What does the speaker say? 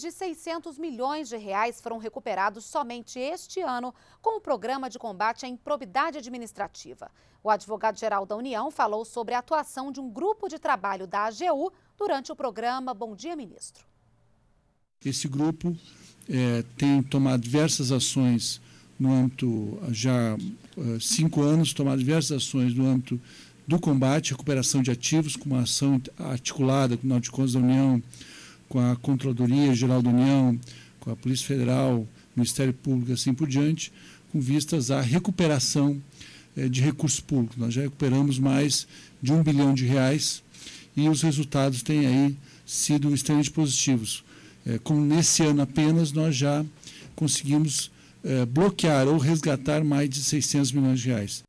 de 600 milhões de reais foram recuperados somente este ano com o Programa de Combate à Improbidade Administrativa. O advogado-geral da União falou sobre a atuação de um grupo de trabalho da AGU durante o programa Bom Dia Ministro. Esse grupo é, tem tomado diversas ações no âmbito, já é, cinco anos, tomado diversas ações no âmbito do combate, à recuperação de ativos, com uma ação articulada com o de Contas da União, com a Controladoria Geral da União, com a Polícia Federal, Ministério Público assim por diante, com vistas à recuperação eh, de recursos públicos. Nós já recuperamos mais de um bilhão de reais e os resultados têm aí sido extremamente positivos. Eh, como nesse ano apenas, nós já conseguimos eh, bloquear ou resgatar mais de 600 milhões de reais.